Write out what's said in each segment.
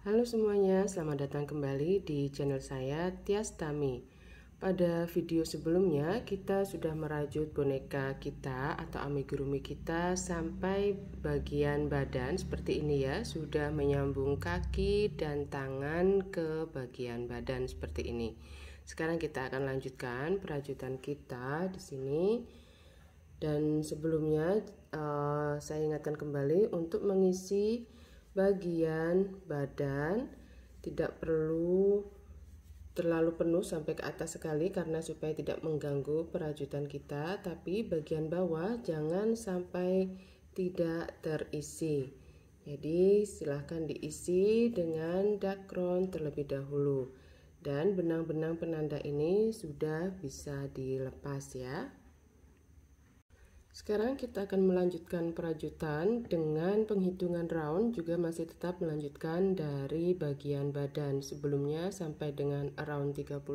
Halo semuanya, selamat datang kembali di channel saya Tias Tami. Pada video sebelumnya kita sudah merajut boneka kita atau amigurumi kita sampai bagian badan seperti ini ya, sudah menyambung kaki dan tangan ke bagian badan seperti ini. Sekarang kita akan lanjutkan perajutan kita di sini. Dan sebelumnya uh, saya ingatkan kembali untuk mengisi bagian badan tidak perlu terlalu penuh sampai ke atas sekali karena supaya tidak mengganggu perajutan kita tapi bagian bawah jangan sampai tidak terisi jadi silahkan diisi dengan dakron terlebih dahulu dan benang-benang penanda ini sudah bisa dilepas ya sekarang kita akan melanjutkan perajutan dengan penghitungan round juga masih tetap melanjutkan dari bagian badan sebelumnya sampai dengan round 31.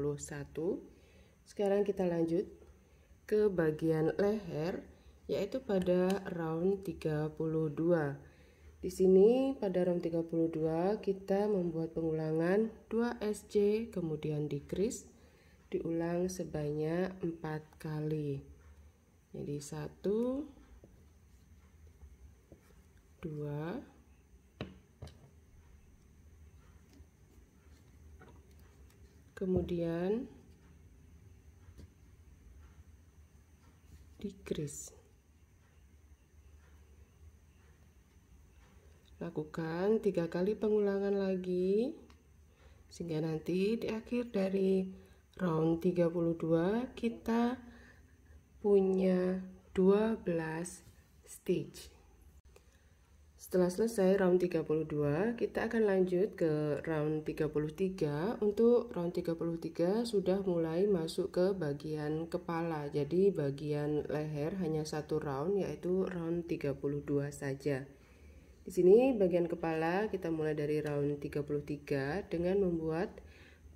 Sekarang kita lanjut ke bagian leher yaitu pada round 32. Di sini pada round 32 kita membuat pengulangan 2 SC kemudian decrease diulang sebanyak 4 kali. Jadi satu, dua, kemudian decrease. Lakukan tiga kali pengulangan lagi sehingga nanti di akhir dari round 32 kita punya 12 stitch. Setelah selesai round 32, kita akan lanjut ke round 33. Untuk round 33 sudah mulai masuk ke bagian kepala. Jadi bagian leher hanya satu round yaitu round 32 saja. Di sini bagian kepala kita mulai dari round 33 dengan membuat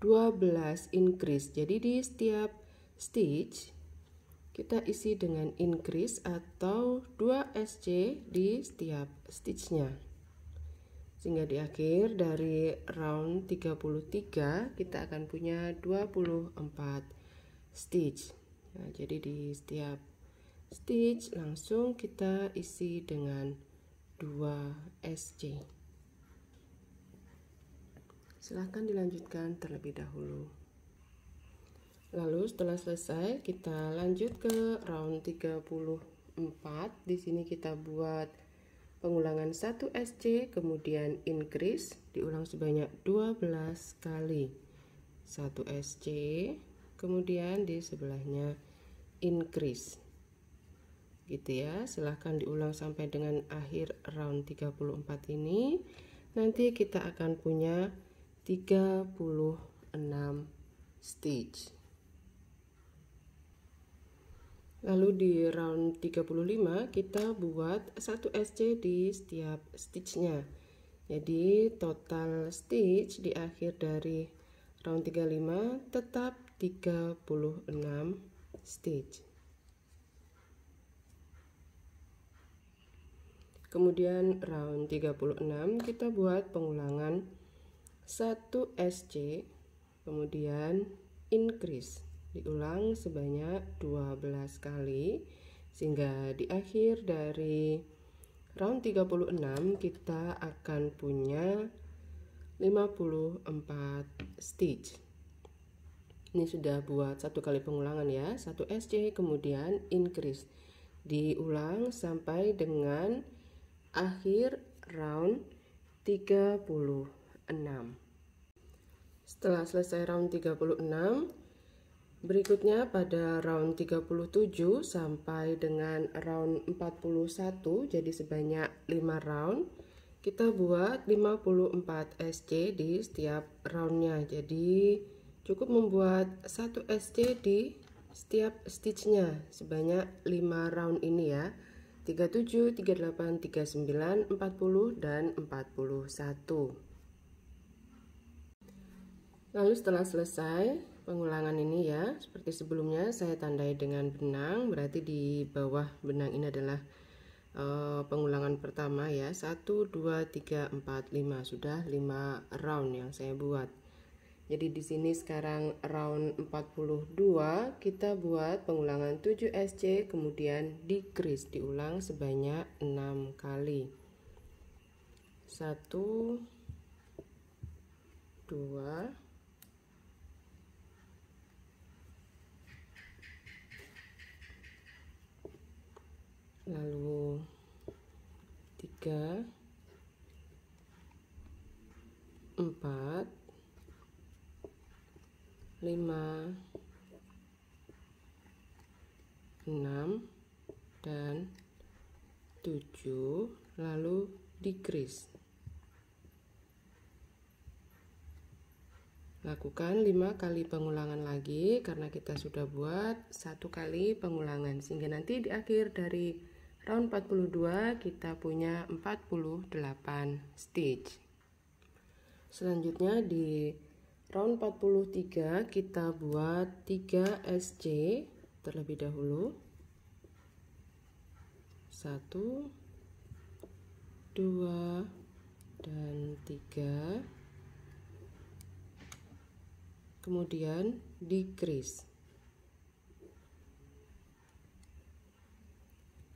12 increase. Jadi di setiap stitch kita isi dengan increase atau 2 SC di setiap stitchnya sehingga di akhir dari round 33 kita akan punya 24 stitch nah, jadi di setiap stitch langsung kita isi dengan 2 SC silahkan dilanjutkan terlebih dahulu lalu setelah selesai kita lanjut ke round 34 di sini kita buat pengulangan 1 SC kemudian increase diulang sebanyak 12 kali 1 SC kemudian di sebelahnya increase gitu ya silahkan diulang sampai dengan akhir round 34 ini nanti kita akan punya 36 stitch Lalu di round 35 kita buat 1 SC di setiap stitchnya Jadi total stitch di akhir dari round 35 tetap 36 stitch Kemudian round 36 kita buat pengulangan 1 SC kemudian increase diulang sebanyak 12 kali sehingga di akhir dari round 36 kita akan punya 54 stitch ini sudah buat satu kali pengulangan ya satu SC kemudian increase diulang sampai dengan akhir round 36 setelah selesai round 36 Berikutnya pada round 37 sampai dengan round 41 jadi sebanyak 5 round kita buat 54 SC di setiap roundnya jadi cukup membuat 1 SC di setiap stitchnya sebanyak 5 round ini ya 37, 38, 39, 40, dan 41 lalu setelah selesai pengulangan ini ya seperti sebelumnya saya tandai dengan benang berarti di bawah benang ini adalah e, pengulangan pertama ya 1 2 3 4 5 sudah 5 round yang saya buat jadi di sini sekarang round 42 kita buat pengulangan 7 SC kemudian decrease diulang sebanyak 6 kali 1 2 lalu tiga empat lima enam dan tujuh lalu decrease lakukan lima kali pengulangan lagi karena kita sudah buat satu kali pengulangan sehingga nanti di akhir dari Round 42 kita punya 48 stitch. Selanjutnya di round 43 kita buat 3 SC terlebih dahulu. 1 2 dan 3. Kemudian decrease.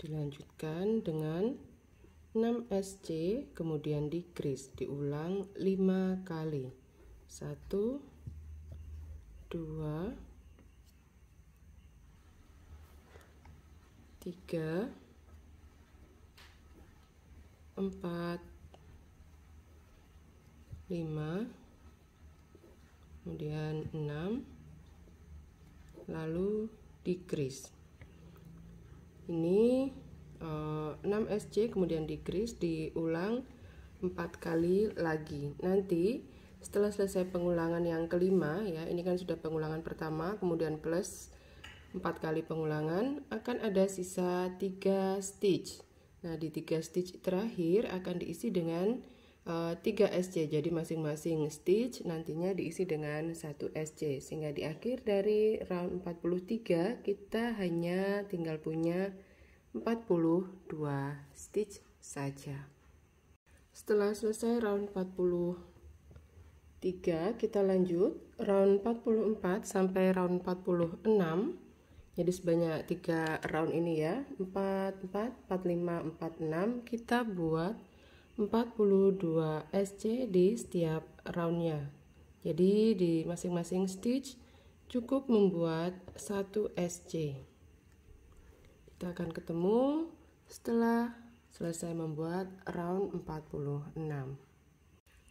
dilanjutkan dengan 6SC kemudian kris diulang 5 kali 1 2 3 4 5 kemudian 6 lalu kris ini uh, 6 SC kemudian di digris diulang 4 kali lagi nanti setelah selesai pengulangan yang kelima ya ini kan sudah pengulangan pertama kemudian plus 4 kali pengulangan akan ada sisa 3 stitch nah di 3 stitch terakhir akan diisi dengan 3 eh, SC. Jadi masing-masing stitch nantinya diisi dengan 1 SC. Sehingga di akhir dari round 43 kita hanya tinggal punya 42 stitch saja. Setelah selesai round 43, kita lanjut round 44 sampai round 46. Jadi sebanyak 3 round ini ya, 44, 45, 46 kita buat 42 SC di setiap roundnya. Jadi di masing-masing stitch cukup membuat 1 SC. Kita akan ketemu setelah selesai membuat round 46.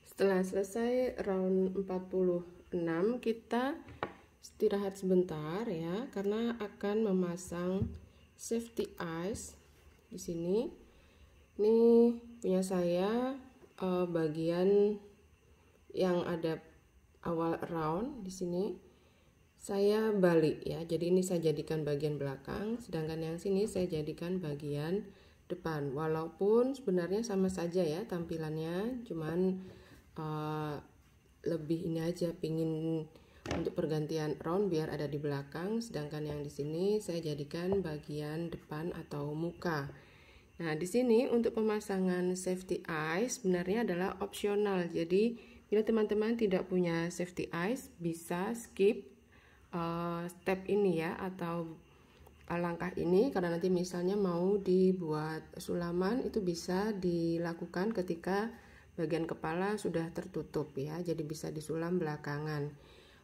Setelah selesai round 46, kita istirahat sebentar ya karena akan memasang safety eyes di sini. Ini punya saya uh, bagian yang ada awal round di sini saya balik ya jadi ini saya jadikan bagian belakang sedangkan yang sini saya jadikan bagian depan walaupun sebenarnya sama saja ya tampilannya cuman uh, lebih ini aja pingin untuk pergantian round biar ada di belakang sedangkan yang di sini saya jadikan bagian depan atau muka Nah, di sini untuk pemasangan safety eyes sebenarnya adalah opsional. Jadi, bila teman-teman tidak punya safety eyes, bisa skip uh, step ini ya atau langkah ini karena nanti misalnya mau dibuat sulaman itu bisa dilakukan ketika bagian kepala sudah tertutup ya. Jadi bisa disulam belakangan.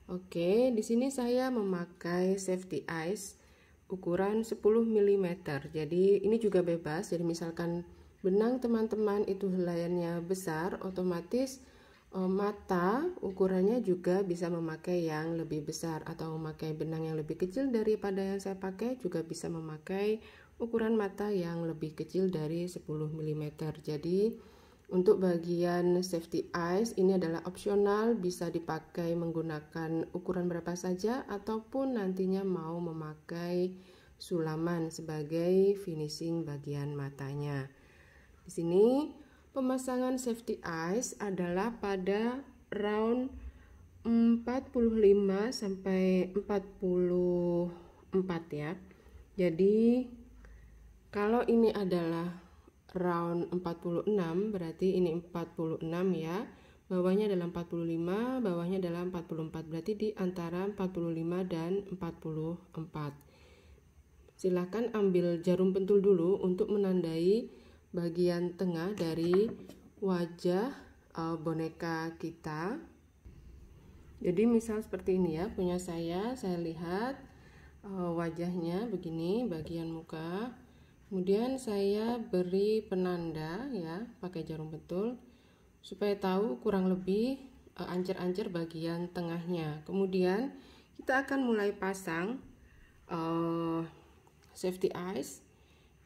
Oke, di sini saya memakai safety eyes ukuran 10 mm jadi ini juga bebas jadi misalkan benang teman-teman itu helaiannya besar otomatis e, mata ukurannya juga bisa memakai yang lebih besar atau memakai benang yang lebih kecil daripada yang saya pakai juga bisa memakai ukuran mata yang lebih kecil dari 10 mm jadi untuk bagian safety eyes ini adalah opsional, bisa dipakai menggunakan ukuran berapa saja ataupun nantinya mau memakai sulaman sebagai finishing bagian matanya. Di sini pemasangan safety eyes adalah pada round 45 sampai 44 ya. Jadi kalau ini adalah round 46 berarti ini 46 ya bawahnya adalah 45 bawahnya adalah 44 berarti di antara 45 dan 44 silahkan ambil jarum pentul dulu untuk menandai bagian tengah dari wajah eh, boneka kita jadi misal seperti ini ya punya saya saya lihat eh, wajahnya begini bagian muka kemudian saya beri penanda ya pakai jarum betul supaya tahu kurang lebih e, ancer-ancer bagian tengahnya kemudian kita akan mulai pasang uh, safety eyes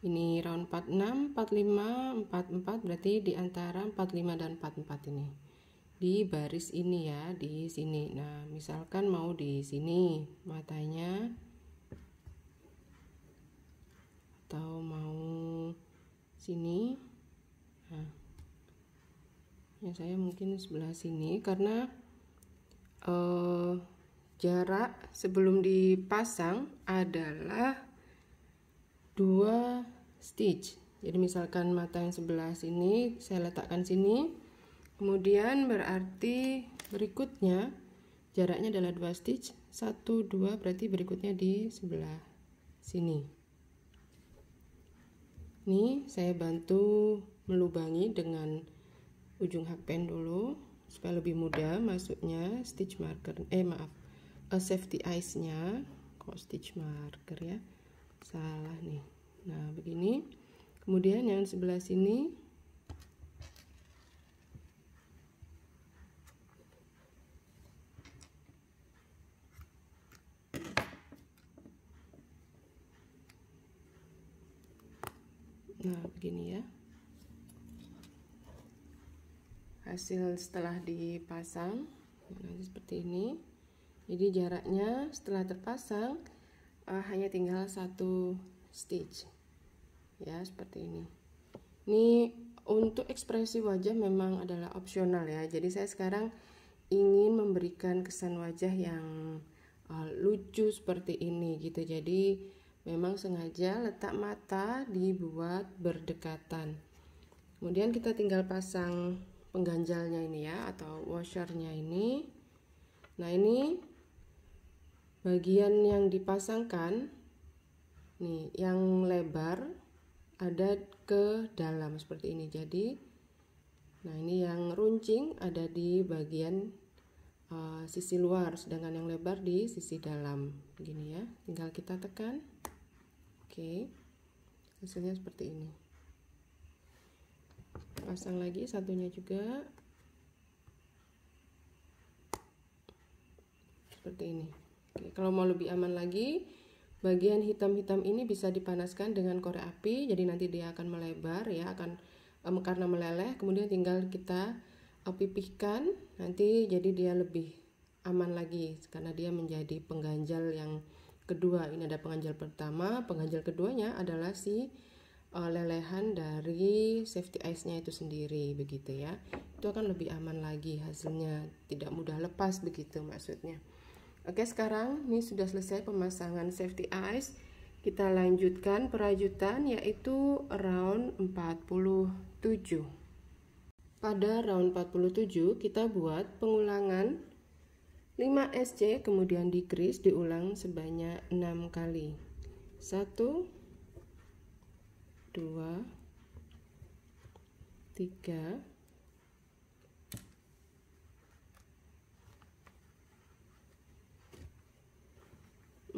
ini round 46, 45, 44 berarti di antara 45 dan 44 ini di baris ini ya di sini nah misalkan mau di sini matanya atau mau sini nah ya saya mungkin sebelah sini karena eh, jarak sebelum dipasang adalah dua stitch jadi misalkan mata yang sebelah sini saya letakkan sini kemudian berarti berikutnya jaraknya adalah dua stitch satu dua berarti berikutnya di sebelah sini ini saya bantu melubangi dengan ujung hakpen dulu supaya lebih mudah masuknya stitch marker. Eh, maaf. A eh, safety eyes nya kok stitch marker ya. Salah nih. Nah, begini. Kemudian yang sebelah sini gini ya hasil setelah dipasang nanti seperti ini jadi jaraknya setelah terpasang uh, hanya tinggal satu stitch ya seperti ini ini untuk ekspresi wajah memang adalah opsional ya jadi saya sekarang ingin memberikan kesan wajah yang uh, lucu seperti ini gitu jadi memang sengaja letak mata dibuat berdekatan. Kemudian kita tinggal pasang pengganjalnya ini ya atau washernya ini. Nah, ini bagian yang dipasangkan nih yang lebar ada ke dalam seperti ini. Jadi nah ini yang runcing ada di bagian uh, sisi luar sedangkan yang lebar di sisi dalam. Begini ya. Tinggal kita tekan. Oke, hasilnya seperti ini. Pasang lagi satunya juga. Seperti ini. Oke, kalau mau lebih aman lagi, bagian hitam-hitam ini bisa dipanaskan dengan korek api, jadi nanti dia akan melebar ya, akan um, karena meleleh, kemudian tinggal kita eh, pipihkan, nanti jadi dia lebih aman lagi karena dia menjadi pengganjal yang kedua. Ini ada pengganjal pertama, pengganjal keduanya adalah si uh, lelehan dari safety ice-nya itu sendiri begitu ya. Itu akan lebih aman lagi hasilnya, tidak mudah lepas begitu maksudnya. Oke, sekarang ini sudah selesai pemasangan safety ice. Kita lanjutkan perajutan yaitu round 47. Pada round 47 kita buat pengulangan 5 SC kemudian dikris diulang sebanyak 6 kali. 1 2 3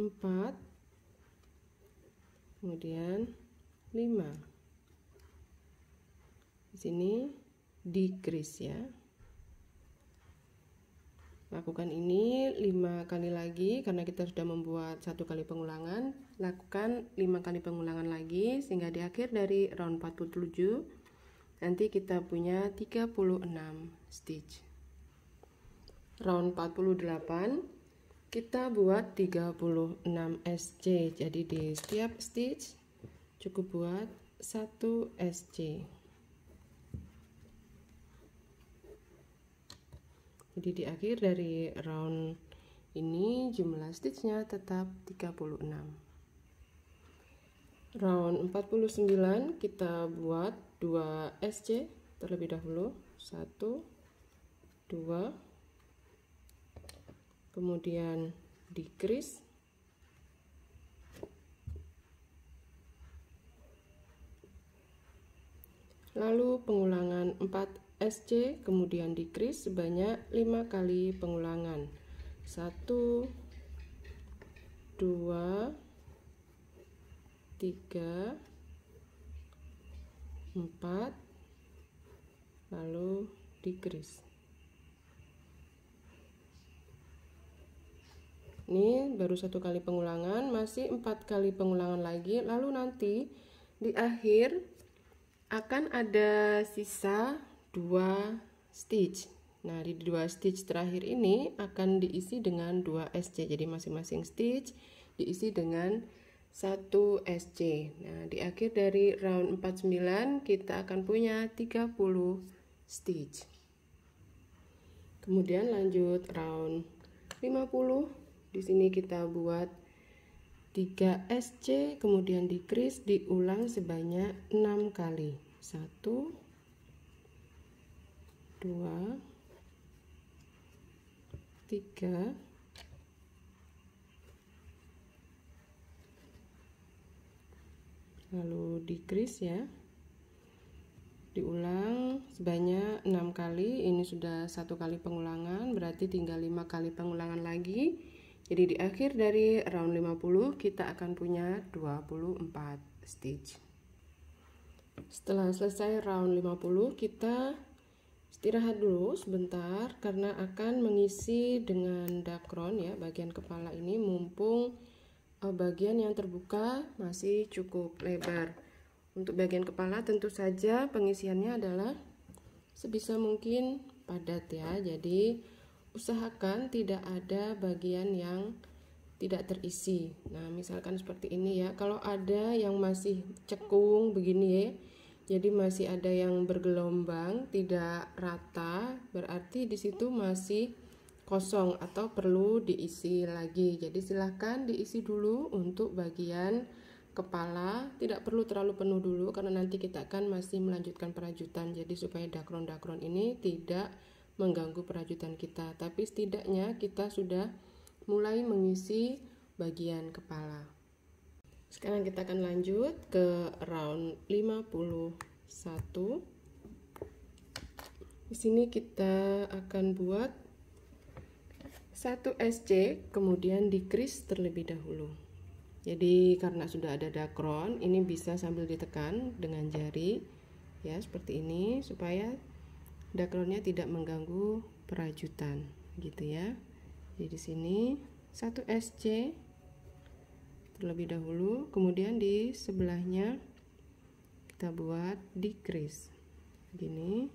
4 kemudian 5 di sini decrease ya lakukan ini lima kali lagi karena kita sudah membuat satu kali pengulangan lakukan lima kali pengulangan lagi sehingga di akhir dari round 47 nanti kita punya 36 stitch round 48 kita buat 36 SC jadi di setiap stitch cukup buat 1 SC jadi di akhir dari round ini jumlah stitchnya tetap 36 round 49 kita buat 2 SC terlebih dahulu 1 2 kemudian decrease lalu pengulangan 4 SC kemudian dikris sebanyak 5 kali pengulangan 1 2 3 4 lalu dikris ini baru satu kali pengulangan masih empat kali pengulangan lagi lalu nanti di akhir akan ada sisa dua stitch nah di dua stitch terakhir ini akan diisi dengan 2 SC jadi masing-masing stitch diisi dengan 1 SC nah di akhir dari round 49 kita akan punya 30 stitch kemudian lanjut round 50 di sini kita buat 3 SC kemudian dikris diulang sebanyak 6 kali 1 2 3 lalu dikris ya diulang sebanyak 6 kali ini sudah satu kali pengulangan berarti tinggal 5 kali pengulangan lagi jadi di akhir dari round 50 kita akan punya 24 stitch setelah selesai round 50 kita istirahat dulu sebentar karena akan mengisi dengan dakron ya bagian kepala ini mumpung eh, bagian yang terbuka masih cukup lebar untuk bagian kepala tentu saja pengisiannya adalah sebisa mungkin padat ya jadi usahakan tidak ada bagian yang tidak terisi nah misalkan seperti ini ya kalau ada yang masih cekung begini ya jadi masih ada yang bergelombang, tidak rata, berarti di situ masih kosong atau perlu diisi lagi. Jadi silahkan diisi dulu untuk bagian kepala, tidak perlu terlalu penuh dulu karena nanti kita akan masih melanjutkan perajutan. Jadi supaya dakron-dakron ini tidak mengganggu perajutan kita, tapi setidaknya kita sudah mulai mengisi bagian kepala. Sekarang kita akan lanjut ke round 51. Di sini kita akan buat 1 SC kemudian di kris terlebih dahulu. Jadi karena sudah ada dakron, ini bisa sambil ditekan dengan jari ya seperti ini supaya dakronnya tidak mengganggu perajutan gitu ya. Jadi di sini 1 SC terlebih dahulu kemudian di sebelahnya kita buat decrease gini.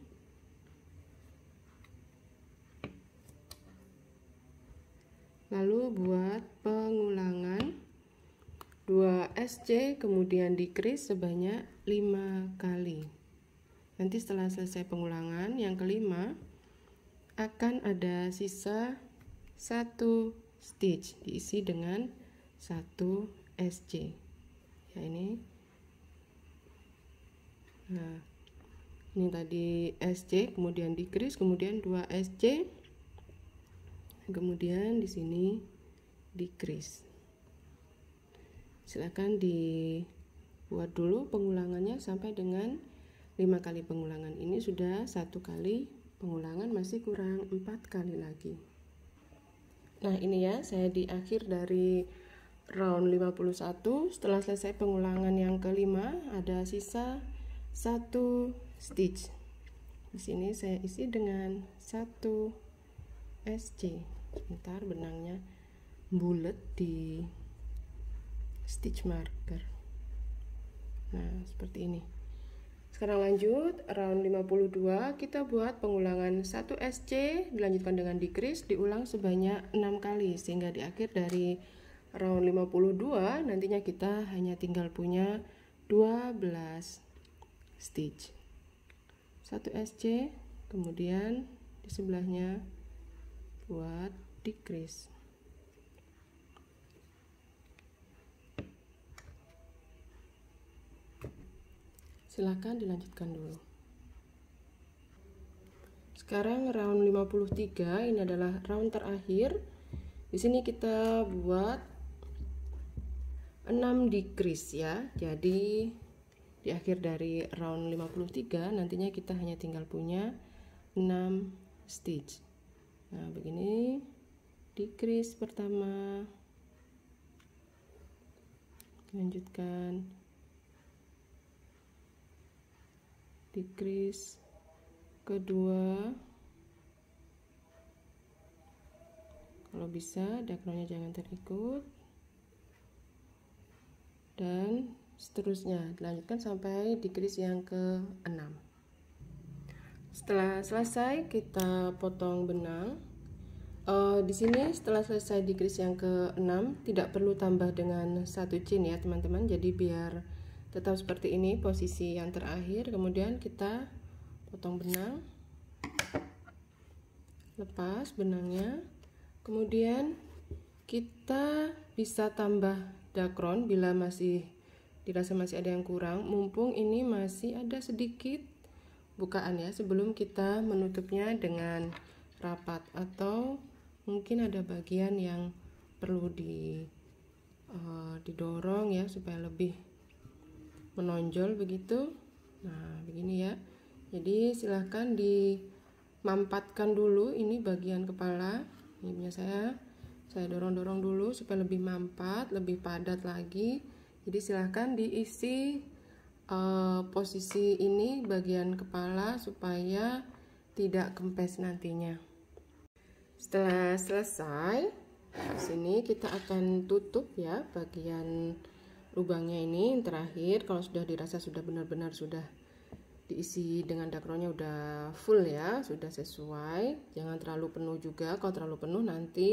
lalu buat pengulangan 2 SC kemudian decrease sebanyak 5 kali nanti setelah selesai pengulangan yang kelima akan ada sisa satu stitch diisi dengan 1 SC ya ini nah ini tadi SC kemudian decrease kemudian 2 SC kemudian di sini decrease silahkan dibuat dulu pengulangannya sampai dengan 5 kali pengulangan ini sudah satu kali pengulangan masih kurang empat kali lagi nah ini ya saya di akhir dari round 51 setelah selesai pengulangan yang kelima ada sisa satu stitch di sini saya isi dengan satu SC sebentar benangnya bulat di stitch marker nah seperti ini sekarang lanjut round 52 kita buat pengulangan 1 SC dilanjutkan dengan decrease diulang sebanyak 6 kali sehingga di akhir dari round 52 nantinya kita hanya tinggal punya 12 stitch 1 SC kemudian di sebelahnya buat decrease silahkan dilanjutkan dulu sekarang round 53 ini adalah round terakhir di sini kita buat 6 decrease ya jadi di akhir dari round 53 nantinya kita hanya tinggal punya 6 stitch nah begini decrease pertama lanjutkan decrease kedua kalau bisa diakronnya jangan terikut dan seterusnya dilanjutkan sampai di keris yang ke 6 setelah selesai kita potong benang uh, di sini setelah selesai di keris yang ke 6 tidak perlu tambah dengan satu chain ya teman-teman jadi biar tetap seperti ini posisi yang terakhir kemudian kita potong benang lepas benangnya kemudian kita bisa tambah Dacron bila masih dirasa masih ada yang kurang mumpung ini masih ada sedikit bukaan ya sebelum kita menutupnya dengan rapat atau mungkin ada bagian yang perlu di uh, didorong ya supaya lebih menonjol begitu nah begini ya jadi silahkan dimampatkan dulu ini bagian kepala ini punya saya saya dorong-dorong dulu supaya lebih mampat lebih padat lagi jadi silahkan diisi uh, posisi ini bagian kepala supaya tidak kempes nantinya setelah selesai sini kita akan tutup ya bagian lubangnya ini yang terakhir kalau sudah dirasa sudah benar-benar sudah diisi dengan dakronnya udah full ya sudah sesuai jangan terlalu penuh juga kalau terlalu penuh nanti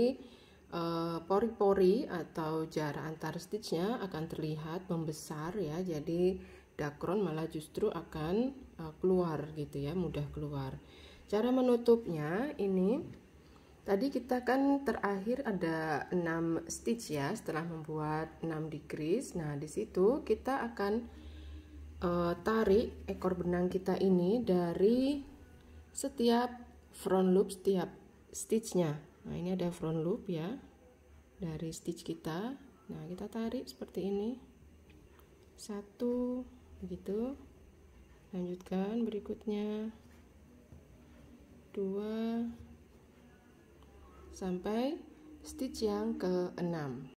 Eh, pori-pori uh, atau jarak antar stitchnya akan terlihat membesar ya jadi dakron malah justru akan uh, keluar gitu ya mudah keluar cara menutupnya ini tadi kita kan terakhir ada 6 stitch ya setelah membuat 6 decrease nah disitu kita akan uh, tarik ekor benang kita ini dari setiap front loop setiap stitchnya nah ini ada front loop ya dari stitch kita nah kita tarik seperti ini satu begitu lanjutkan berikutnya dua sampai stitch yang keenam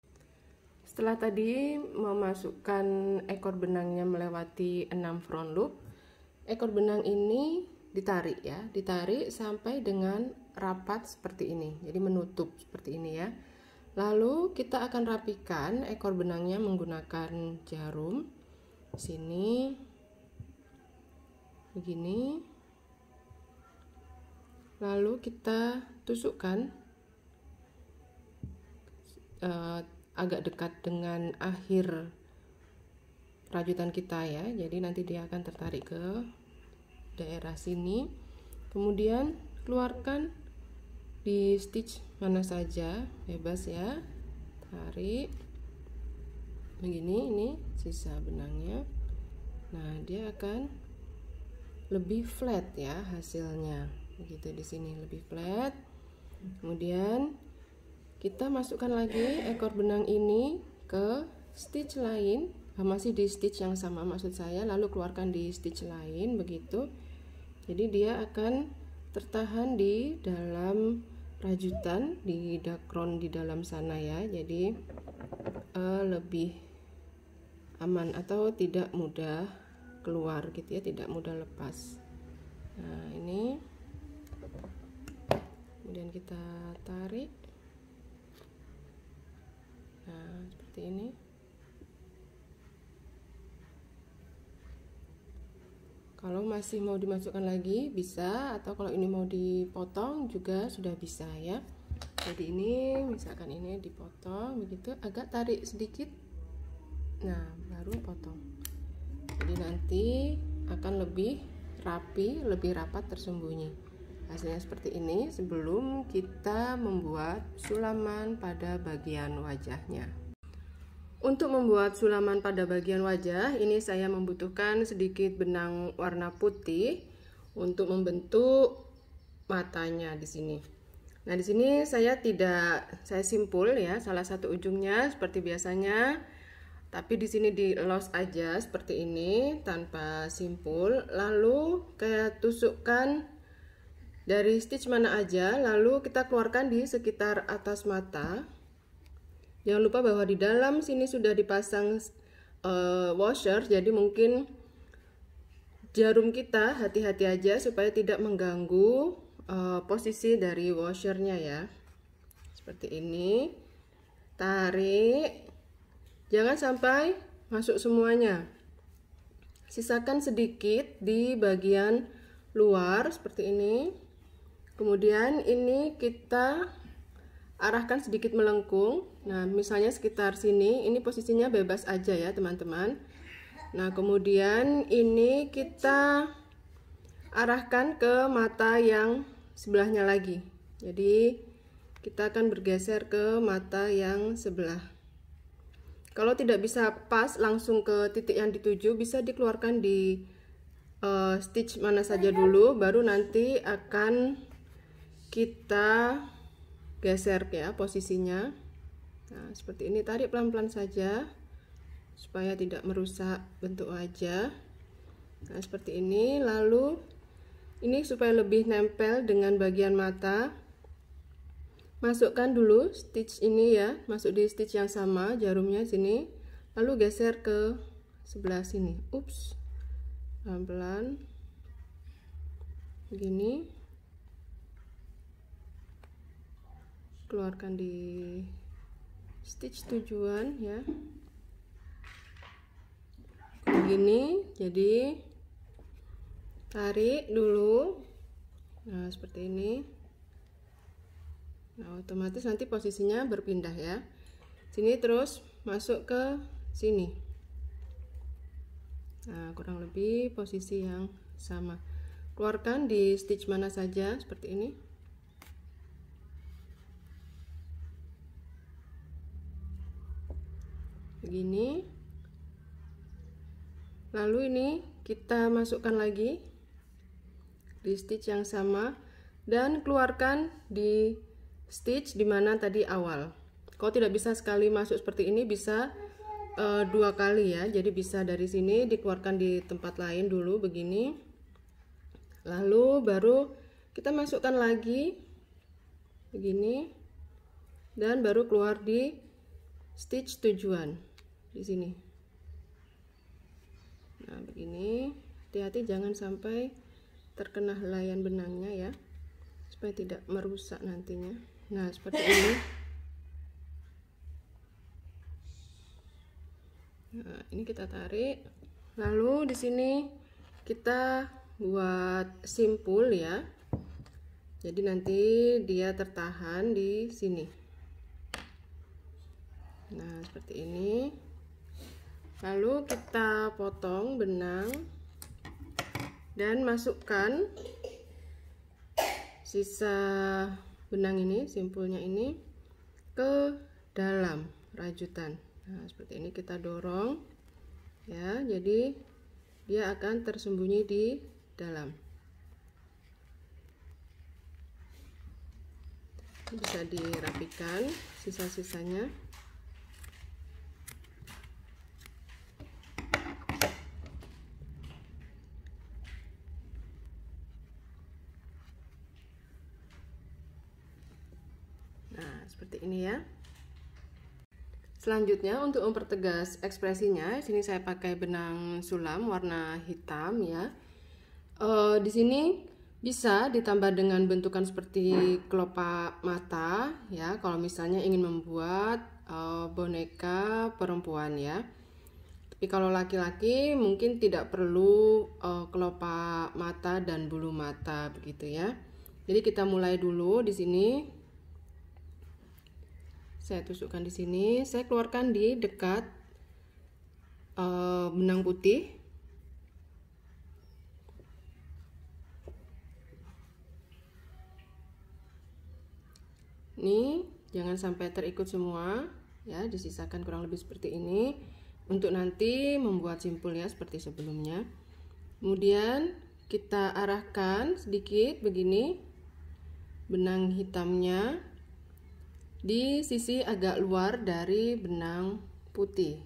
setelah tadi memasukkan ekor benangnya melewati 6 front loop ekor benang ini ditarik ya ditarik sampai dengan rapat seperti ini jadi menutup seperti ini ya lalu kita akan rapikan ekor benangnya menggunakan jarum sini begini lalu kita tusukkan eh, agak dekat dengan akhir rajutan kita ya jadi nanti dia akan tertarik ke daerah sini kemudian keluarkan di stitch mana saja bebas ya tarik begini ini sisa benangnya nah dia akan lebih flat ya hasilnya begitu di sini lebih flat kemudian kita masukkan lagi ekor benang ini ke stitch lain ah, masih di stitch yang sama maksud saya lalu keluarkan di stitch lain begitu jadi dia akan tertahan di dalam rajutan di dakron di dalam sana ya jadi uh, lebih aman atau tidak mudah keluar gitu ya tidak mudah lepas nah ini kemudian kita tarik nah seperti ini Kalau masih mau dimasukkan lagi bisa atau kalau ini mau dipotong juga sudah bisa ya. Jadi ini misalkan ini dipotong begitu agak tarik sedikit. Nah, baru potong. Jadi nanti akan lebih rapi, lebih rapat tersembunyi. Hasilnya seperti ini sebelum kita membuat sulaman pada bagian wajahnya. Untuk membuat sulaman pada bagian wajah, ini saya membutuhkan sedikit benang warna putih untuk membentuk matanya di sini. Nah, di sini saya tidak saya simpul ya, salah satu ujungnya seperti biasanya. Tapi di sini di los aja seperti ini tanpa simpul, lalu kayak tusukkan dari stitch mana aja, lalu kita keluarkan di sekitar atas mata. Jangan lupa bahwa di dalam sini sudah dipasang uh, washer, jadi mungkin jarum kita hati-hati aja supaya tidak mengganggu uh, posisi dari washernya ya. Seperti ini, tarik, jangan sampai masuk semuanya. Sisakan sedikit di bagian luar seperti ini. Kemudian ini kita arahkan sedikit melengkung Nah, misalnya sekitar sini, ini posisinya bebas aja ya, teman-teman. Nah, kemudian ini kita arahkan ke mata yang sebelahnya lagi. Jadi, kita akan bergeser ke mata yang sebelah. Kalau tidak bisa pas langsung ke titik yang dituju, bisa dikeluarkan di uh, stitch mana saja dulu, baru nanti akan kita geser ya posisinya. Nah, seperti ini tarik pelan-pelan saja supaya tidak merusak bentuk wajah. Nah, seperti ini. Lalu ini supaya lebih nempel dengan bagian mata. Masukkan dulu stitch ini ya, masuk di stitch yang sama jarumnya sini. Lalu geser ke sebelah sini. Ups. Pelan-pelan. Begini. Keluarkan di stitch tujuan ya begini jadi tarik dulu nah seperti ini nah otomatis nanti posisinya berpindah ya sini terus masuk ke sini nah kurang lebih posisi yang sama keluarkan di stitch mana saja seperti ini segini lalu ini kita masukkan lagi di stitch yang sama dan keluarkan di stitch dimana tadi awal kalau tidak bisa sekali masuk seperti ini bisa e, dua kali ya jadi bisa dari sini dikeluarkan di tempat lain dulu begini lalu baru kita masukkan lagi begini dan baru keluar di stitch tujuan di sini nah begini hati-hati jangan sampai terkena helaian benangnya ya supaya tidak merusak nantinya nah seperti ini nah ini kita tarik lalu di sini kita buat simpul ya jadi nanti dia tertahan di sini nah seperti ini lalu kita potong benang dan masukkan sisa benang ini simpulnya ini ke dalam rajutan nah seperti ini kita dorong ya jadi dia akan tersembunyi di dalam bisa dirapikan sisa-sisanya Selanjutnya untuk mempertegas ekspresinya, sini saya pakai benang sulam warna hitam ya. E, di sini bisa ditambah dengan bentukan seperti kelopak mata ya, kalau misalnya ingin membuat e, boneka perempuan ya. Tapi kalau laki-laki mungkin tidak perlu e, kelopak mata dan bulu mata begitu ya. Jadi kita mulai dulu di sini saya tusukkan di sini saya keluarkan di dekat uh, benang putih ini jangan sampai terikut semua ya disisakan kurang lebih seperti ini untuk nanti membuat simpul ya seperti sebelumnya kemudian kita arahkan sedikit begini benang hitamnya di sisi agak luar dari benang putih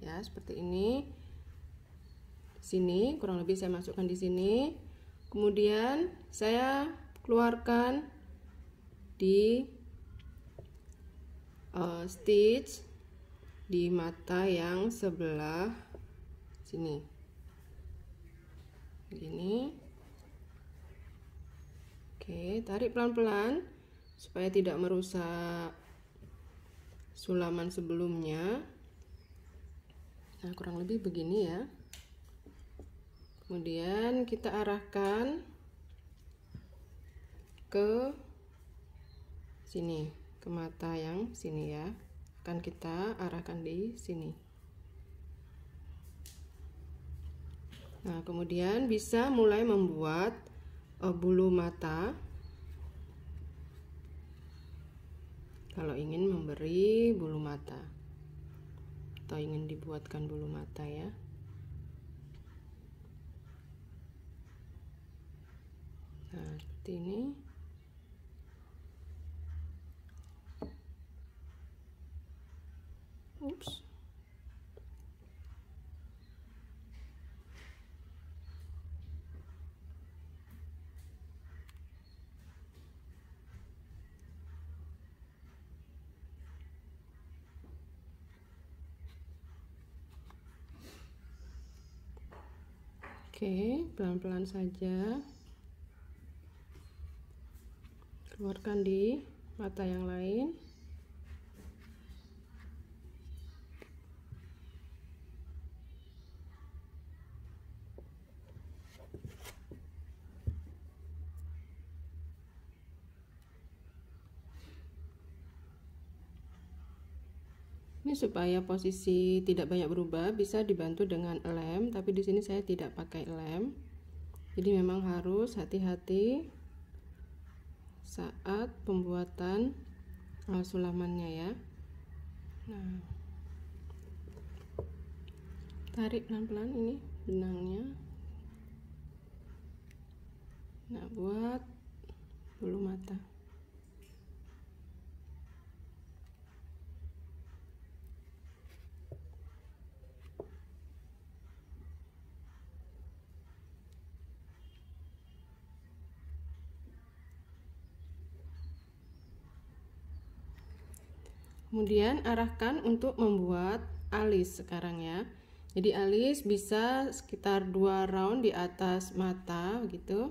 ya seperti ini sini kurang lebih saya masukkan di sini kemudian saya keluarkan di uh, stitch di mata yang sebelah sini ini oke tarik pelan-pelan supaya tidak merusak sulaman sebelumnya nah kurang lebih begini ya kemudian kita arahkan ke sini ke mata yang sini ya akan kita arahkan di sini nah kemudian bisa mulai membuat eh, bulu mata kalau ingin memberi bulu mata atau ingin dibuatkan bulu mata ya nah seperti ini oops Oke, pelan-pelan saja. Keluarkan di mata yang lain. supaya posisi tidak banyak berubah bisa dibantu dengan lem tapi di sini saya tidak pakai lem jadi memang harus hati-hati saat pembuatan uh, sulamannya ya nah tarik pelan-pelan ini benangnya nah buat bulu mata Kemudian arahkan untuk membuat alis sekarang ya. Jadi alis bisa sekitar dua round di atas mata gitu.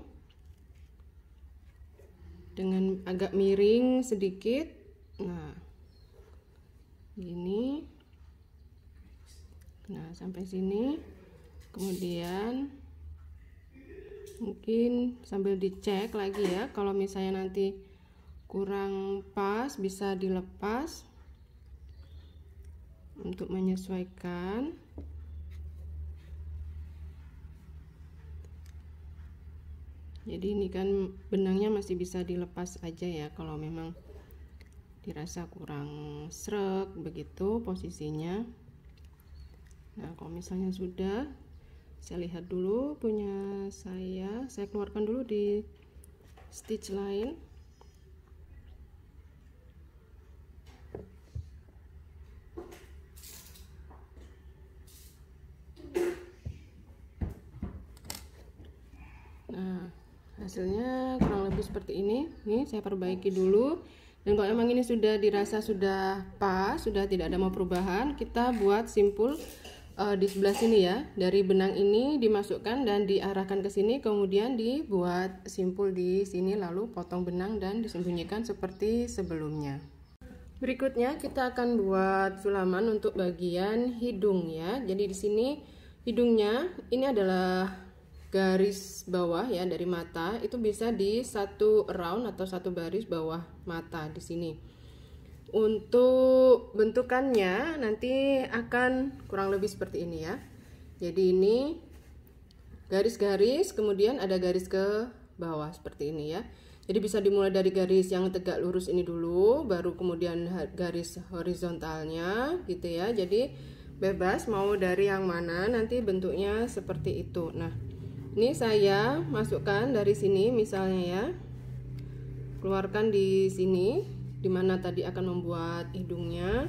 Dengan agak miring sedikit. Nah. Gini. Nah, sampai sini. Kemudian mungkin sambil dicek lagi ya kalau misalnya nanti kurang pas bisa dilepas untuk menyesuaikan jadi ini kan benangnya masih bisa dilepas aja ya kalau memang dirasa kurang srek begitu posisinya nah kalau misalnya sudah saya lihat dulu punya saya saya keluarkan dulu di stitch lain hasilnya kurang lebih seperti ini nih saya perbaiki dulu dan kalau emang ini sudah dirasa sudah pas sudah tidak ada mau perubahan kita buat simpul uh, di sebelah sini ya dari benang ini dimasukkan dan diarahkan ke sini kemudian dibuat simpul di sini lalu potong benang dan disembunyikan seperti sebelumnya berikutnya kita akan buat sulaman untuk bagian hidung ya jadi di sini hidungnya ini adalah garis bawah ya dari mata itu bisa di satu round atau satu baris bawah mata di sini. Untuk bentukannya nanti akan kurang lebih seperti ini ya. Jadi ini garis-garis kemudian ada garis ke bawah seperti ini ya. Jadi bisa dimulai dari garis yang tegak lurus ini dulu, baru kemudian garis horizontalnya gitu ya. Jadi bebas mau dari yang mana nanti bentuknya seperti itu. Nah, ini saya masukkan dari sini misalnya ya keluarkan di sini dimana tadi akan membuat hidungnya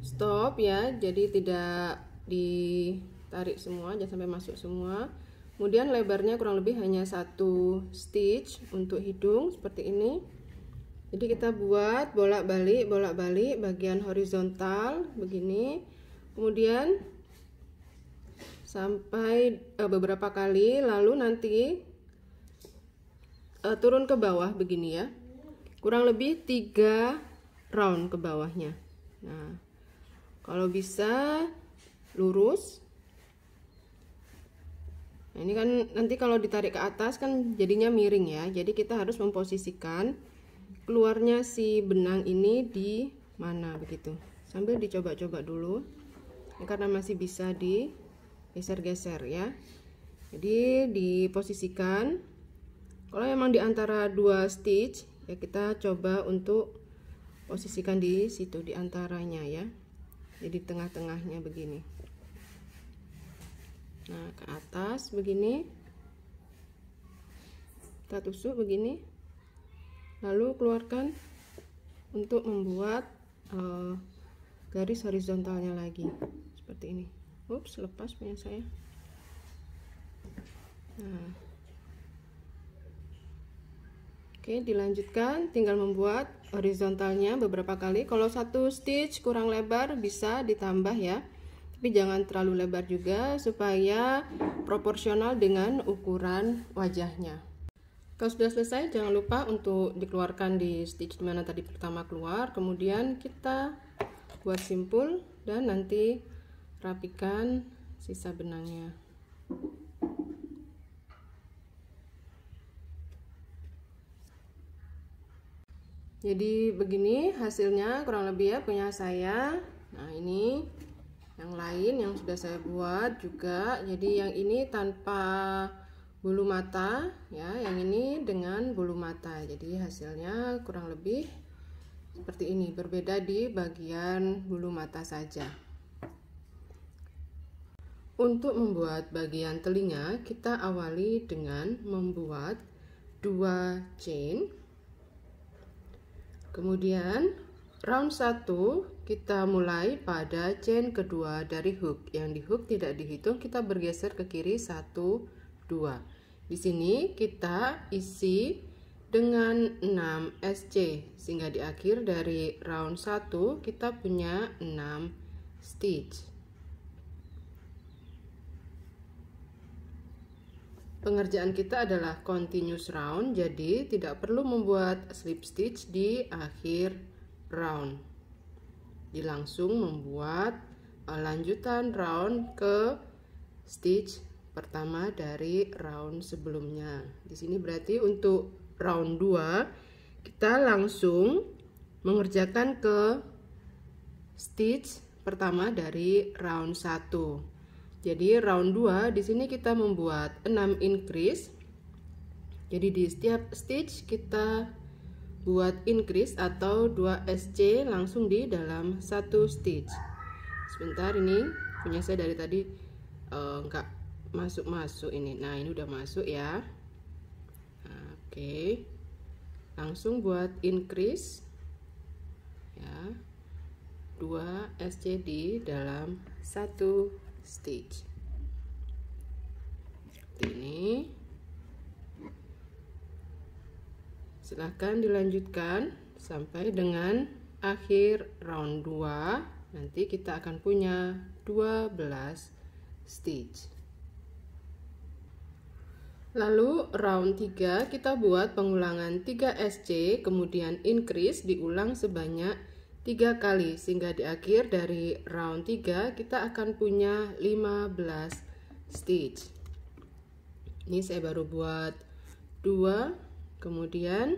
stop ya jadi tidak ditarik semua jangan sampai masuk semua kemudian lebarnya kurang lebih hanya satu stitch untuk hidung seperti ini jadi kita buat bolak-balik bolak-balik bagian horizontal begini kemudian sampai uh, beberapa kali lalu nanti uh, turun ke bawah begini ya kurang lebih tiga round ke bawahnya nah kalau bisa lurus nah, ini kan nanti kalau ditarik ke atas kan jadinya miring ya jadi kita harus memposisikan keluarnya si benang ini di mana begitu sambil dicoba-coba dulu ini karena masih bisa di geser-geser ya jadi diposisikan kalau memang di antara dua stitch ya kita coba untuk posisikan di situ di antaranya ya jadi tengah-tengahnya begini nah ke atas begini kita tusuk begini lalu keluarkan untuk membuat uh, garis horizontalnya lagi seperti ini ups lepas punya saya nah Oke, dilanjutkan tinggal membuat horizontalnya beberapa kali. Kalau satu stitch kurang lebar bisa ditambah ya. Tapi jangan terlalu lebar juga supaya proporsional dengan ukuran wajahnya. Kalau sudah selesai jangan lupa untuk dikeluarkan di stitch mana tadi pertama keluar. Kemudian kita buat simpul dan nanti rapikan sisa benangnya jadi begini hasilnya kurang lebih ya punya saya nah ini yang lain yang sudah saya buat juga jadi yang ini tanpa bulu mata ya yang ini dengan bulu mata jadi hasilnya kurang lebih seperti ini berbeda di bagian bulu mata saja untuk membuat bagian telinga, kita awali dengan membuat dua chain. Kemudian round 1 kita mulai pada chain kedua dari hook. Yang di hook tidak dihitung, kita bergeser ke kiri 1 2. Di sini kita isi dengan 6 SC sehingga di akhir dari round 1 kita punya 6 stitch Pengerjaan kita adalah continuous round, jadi tidak perlu membuat slip stitch di akhir round. Jadi langsung membuat eh, lanjutan round ke stitch pertama dari round sebelumnya. Di sini berarti untuk round 2 kita langsung mengerjakan ke stitch pertama dari round 1. Jadi round 2 di sini kita membuat 6 increase. Jadi di setiap stitch kita buat increase atau 2 SC langsung di dalam satu stitch. Sebentar ini punya saya dari tadi enggak eh, uh, masuk-masuk ini. Nah, ini udah masuk ya. Nah, oke. Okay. Langsung buat increase ya. 2 SC di dalam satu stitch seperti ini silahkan dilanjutkan sampai dengan akhir round 2 nanti kita akan punya 12 stitch Lalu round 3 kita buat pengulangan 3 SC kemudian increase diulang sebanyak tiga kali sehingga di akhir dari round 3 kita akan punya 15 stitch ini saya baru buat 2 kemudian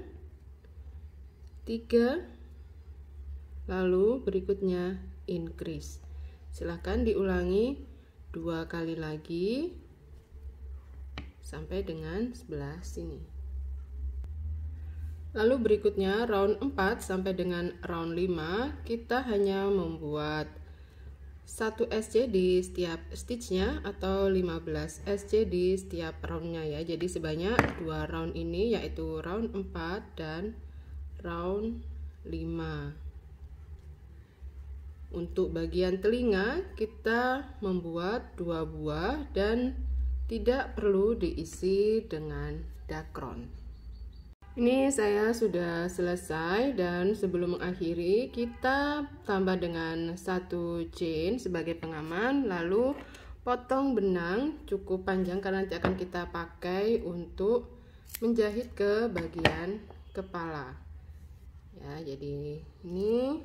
3 lalu berikutnya increase silahkan diulangi dua kali lagi sampai dengan sebelah sini Lalu berikutnya round 4 sampai dengan round 5 kita hanya membuat 1 SC di setiap stitchnya atau 15 SC di setiap roundnya ya jadi sebanyak dua round ini yaitu round 4 dan round 5 untuk bagian telinga kita membuat dua buah dan tidak perlu diisi dengan dakron ini saya sudah selesai dan sebelum mengakhiri kita tambah dengan satu chain sebagai pengaman lalu potong benang cukup panjang karena nanti akan kita pakai untuk menjahit ke bagian kepala ya jadi ini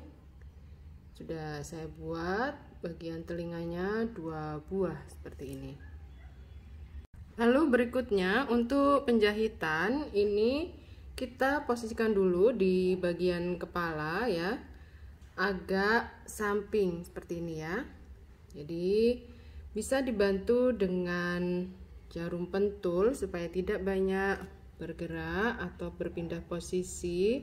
sudah saya buat bagian telinganya dua buah seperti ini lalu berikutnya untuk penjahitan ini kita posisikan dulu di bagian kepala ya agak samping seperti ini ya jadi bisa dibantu dengan jarum pentul supaya tidak banyak bergerak atau berpindah posisi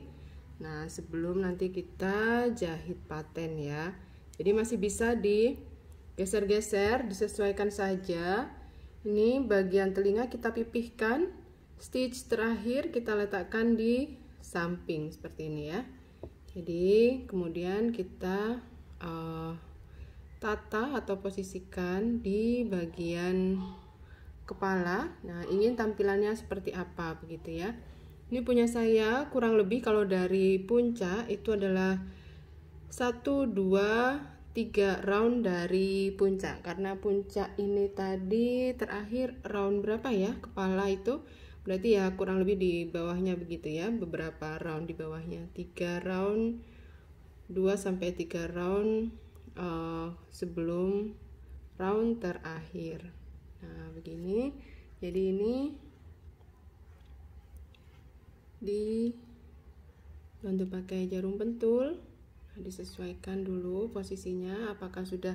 nah sebelum nanti kita jahit paten ya jadi masih bisa digeser-geser disesuaikan saja ini bagian telinga kita pipihkan stitch terakhir kita letakkan di samping seperti ini ya jadi kemudian kita uh, tata atau posisikan di bagian kepala nah ingin tampilannya seperti apa begitu ya ini punya saya kurang lebih kalau dari puncak itu adalah 1, 2, 3 round dari puncak karena puncak ini tadi terakhir round berapa ya kepala itu berarti ya kurang lebih di bawahnya begitu ya beberapa round di bawahnya 3 round 2 sampai 3 round uh, sebelum round terakhir nah begini jadi ini di bantu pakai jarum pentul nah, disesuaikan dulu posisinya apakah sudah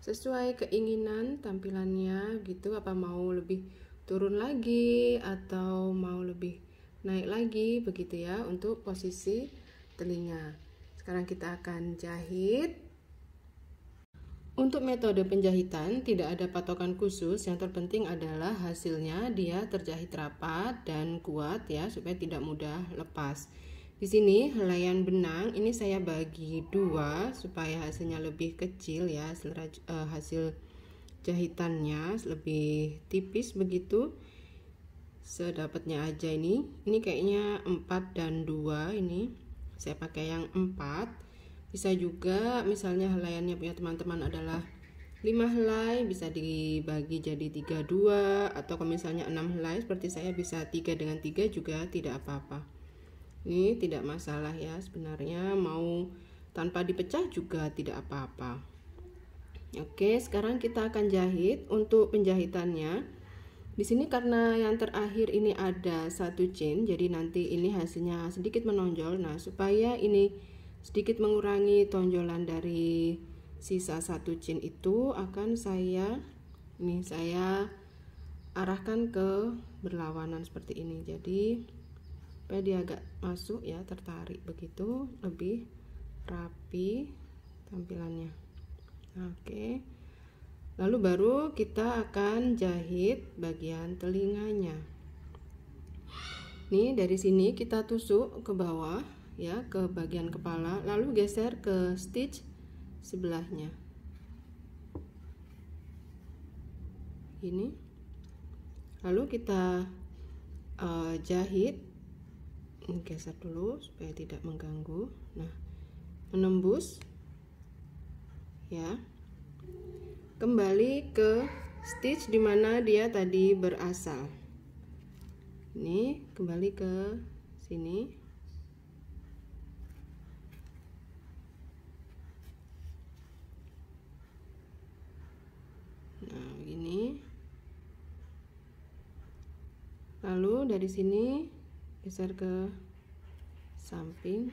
sesuai keinginan tampilannya gitu apa mau lebih turun lagi atau mau lebih naik lagi begitu ya untuk posisi telinga. Sekarang kita akan jahit. Untuk metode penjahitan tidak ada patokan khusus, yang terpenting adalah hasilnya dia terjahit rapat dan kuat ya supaya tidak mudah lepas. Di sini helaian benang ini saya bagi dua supaya hasilnya lebih kecil ya eh, hasil, uh, hasil jahitannya lebih tipis begitu sedapatnya aja ini ini kayaknya 4 dan 2 ini saya pakai yang 4 bisa juga misalnya helaiannya punya teman-teman adalah 5 helai bisa dibagi jadi 3 2 atau kalau misalnya 6 helai seperti saya bisa 3 dengan 3 juga tidak apa-apa ini tidak masalah ya sebenarnya mau tanpa dipecah juga tidak apa-apa Oke, sekarang kita akan jahit untuk penjahitannya. Di sini karena yang terakhir ini ada satu chain, jadi nanti ini hasilnya sedikit menonjol. Nah, supaya ini sedikit mengurangi tonjolan dari sisa satu chain itu akan saya ini saya arahkan ke berlawanan seperti ini. Jadi supaya dia agak masuk ya, tertarik begitu, lebih rapi tampilannya. Oke. Lalu baru kita akan jahit bagian telinganya. Nih, dari sini kita tusuk ke bawah ya, ke bagian kepala, lalu geser ke stitch sebelahnya. Ini. Lalu kita uh, jahit geser dulu supaya tidak mengganggu. Nah, menembus ya kembali ke stitch dimana dia tadi berasal ini kembali ke sini nah ini lalu dari sini geser ke samping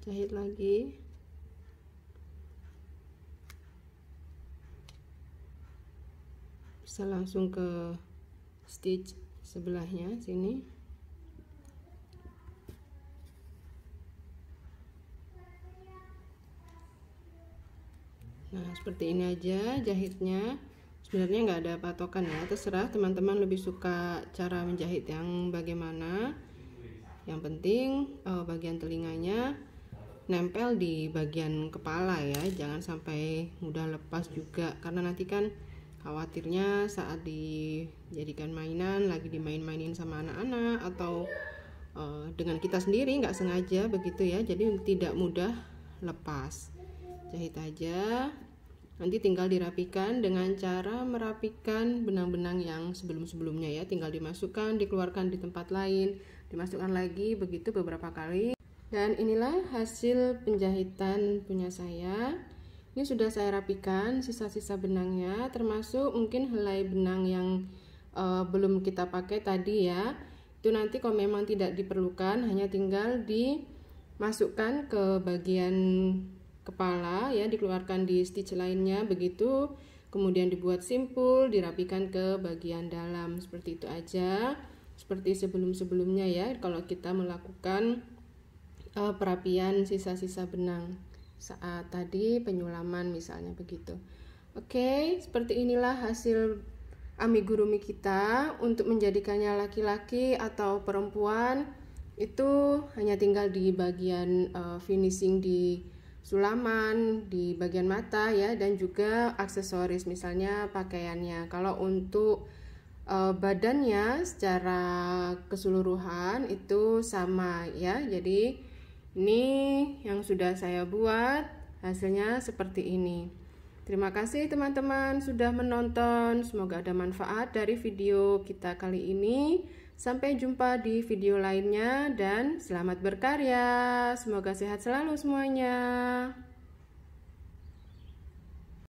jahit lagi bisa langsung ke stitch sebelahnya sini nah seperti ini aja jahitnya sebenarnya nggak ada patokan ya terserah teman-teman lebih suka cara menjahit yang bagaimana yang penting eh, bagian telinganya nempel di bagian kepala ya jangan sampai mudah lepas juga karena nanti kan khawatirnya saat dijadikan mainan lagi dimain-mainin sama anak-anak atau uh, dengan kita sendiri nggak sengaja begitu ya jadi tidak mudah lepas jahit aja nanti tinggal dirapikan dengan cara merapikan benang-benang yang sebelum-sebelumnya ya tinggal dimasukkan dikeluarkan di tempat lain dimasukkan lagi begitu beberapa kali dan inilah hasil penjahitan punya saya ini sudah saya rapikan sisa-sisa benangnya termasuk mungkin helai benang yang uh, belum kita pakai tadi ya itu nanti kalau memang tidak diperlukan hanya tinggal dimasukkan ke bagian kepala ya dikeluarkan di stitch lainnya begitu kemudian dibuat simpul dirapikan ke bagian dalam seperti itu aja seperti sebelum-sebelumnya ya kalau kita melakukan uh, perapian sisa-sisa benang saat tadi penyulaman misalnya begitu. Oke, seperti inilah hasil amigurumi kita untuk menjadikannya laki-laki atau perempuan itu hanya tinggal di bagian uh, finishing di sulaman, di bagian mata ya dan juga aksesoris misalnya pakaiannya. Kalau untuk uh, badannya secara keseluruhan itu sama ya. Jadi ini yang sudah saya buat, hasilnya seperti ini. Terima kasih teman-teman sudah menonton. Semoga ada manfaat dari video kita kali ini. Sampai jumpa di video lainnya dan selamat berkarya. Semoga sehat selalu semuanya.